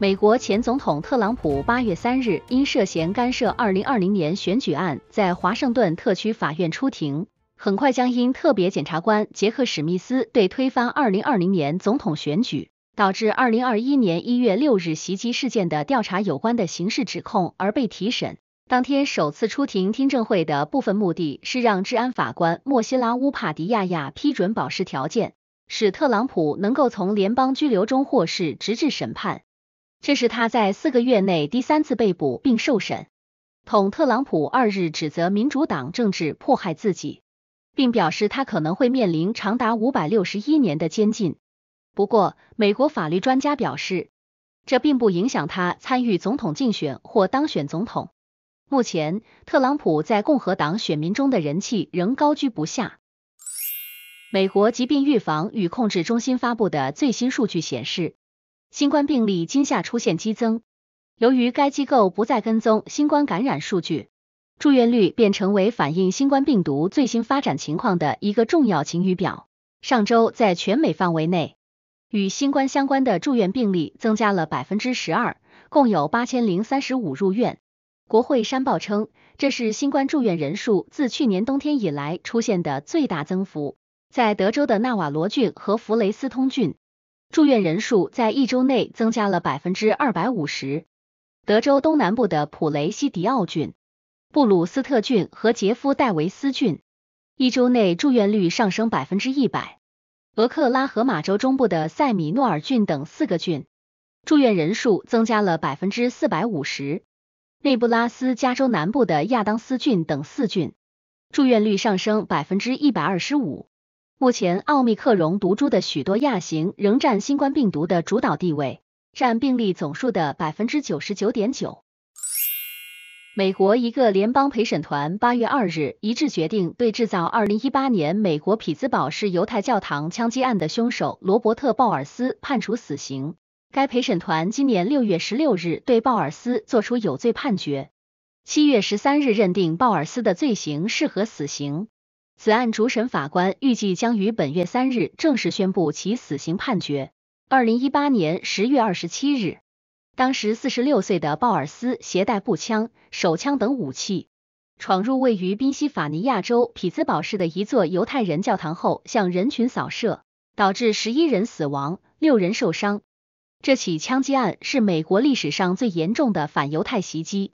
美国前总统特朗普八月三日因涉嫌干涉二零二零年选举案，在华盛顿特区法院出庭，很快将因特别检察官杰克史密斯对推翻二零二零年总统选举导致二零二一年一月六日袭击事件的调查有关的刑事指控而被提审。当天首次出庭听证会的部分目的是让治安法官莫西拉乌帕迪亚亚批准保释条件，使特朗普能够从联邦拘留中获释，直至审判。这是他在四个月内第三次被捕并受审。统特朗普二日指责民主党政治迫害自己，并表示他可能会面临长达五百六十一年的监禁。不过，美国法律专家表示，这并不影响他参与总统竞选或当选总统。目前，特朗普在共和党选民中的人气仍高居不下。美国疾病预防与控制中心发布的最新数据显示。新冠病例今夏出现激增，由于该机构不再跟踪新冠感染数据，住院率便成为反映新冠病毒最新发展情况的一个重要晴雨表。上周，在全美范围内，与新冠相关的住院病例增加了百分之十二，共有八千零三十五入院。国会山报称，这是新冠住院人数自去年冬天以来出现的最大增幅。在德州的纳瓦罗郡和弗雷斯通郡。住院人数在一周内增加了百分之二百五十。德州东南部的普雷西迪奥郡、布鲁斯特郡和杰夫戴维斯郡，一周内住院率上升百分之一百。俄克拉荷马州中部的塞米诺尔郡等四个郡，住院人数增加了百分之四百五十。内布拉斯加州南部的亚当斯郡等四郡，住院率上升百分之一百二十五。目前，奥密克戎毒株的许多亚型仍占新冠病毒的主导地位，占病例总数的百分之九十九点九。美国一个联邦陪审团八月二日一致决定对制造二零一八年美国匹兹堡市犹太教堂枪击案的凶手罗伯特·鲍尔斯判处死刑。该陪审团今年六月十六日对鲍尔斯作出有罪判决，七月十三日认定鲍尔斯的罪行适合死刑。此案主审法官预计将于本月三日正式宣布其死刑判决。二零一八年十月二十七日，当时四十六岁的鲍尔斯携带步枪、手枪等武器，闯入位于宾夕法尼亚州匹兹堡市的一座犹太人教堂后，向人群扫射，导致十一人死亡，六人受伤。这起枪击案是美国历史上最严重的反犹太袭击。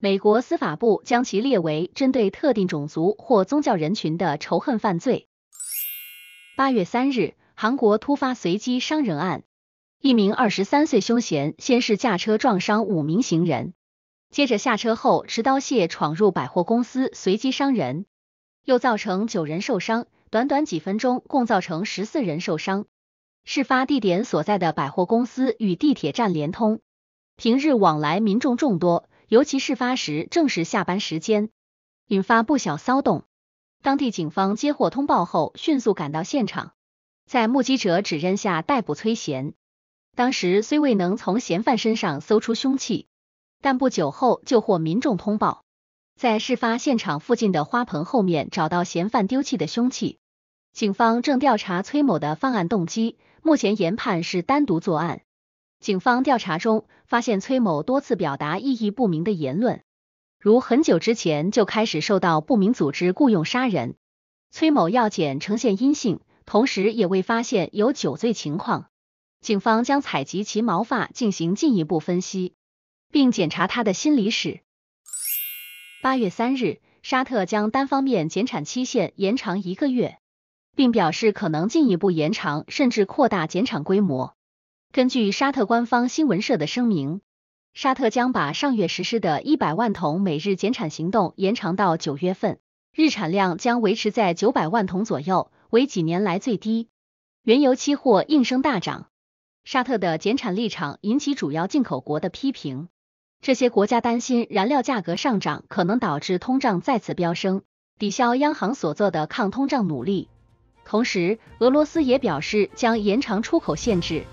美国司法部将其列为针对特定种族或宗教人群的仇恨犯罪。八月三日，韩国突发随机伤人案，一名二十三岁凶嫌先是驾车撞伤五名行人，接着下车后持刀械闯入百货公司随机伤人，又造成九人受伤，短短几分钟共造成十四人受伤。事发地点所在的百货公司与地铁站连通，平日往来民众众多。尤其事发时正是下班时间，引发不小骚动。当地警方接获通报后，迅速赶到现场，在目击者指认下逮捕崔贤。当时虽未能从嫌犯身上搜出凶器，但不久后就获民众通报，在事发现场附近的花盆后面找到嫌犯丢弃的凶器。警方正调查崔某的犯案动机，目前研判是单独作案。警方调查中发现，崔某多次表达意义不明的言论，如很久之前就开始受到不明组织雇佣杀人。崔某要检呈现阴性，同时也未发现有酒醉情况。警方将采集其毛发进行进一步分析，并检查他的心理史。八月三日，沙特将单方面减产期限延长一个月，并表示可能进一步延长甚至扩大减产规模。根据沙特官方新闻社的声明，沙特将把上月实施的一百万桶每日减产行动延长到九月份，日产量将维持在九百万桶左右，为几年来最低。原油期货应声大涨。沙特的减产立场引起主要进口国的批评，这些国家担心燃料价格上涨可能导致通胀再次飙升，抵消央行所做的抗通胀努力。同时，俄罗斯也表示将延长出口限制。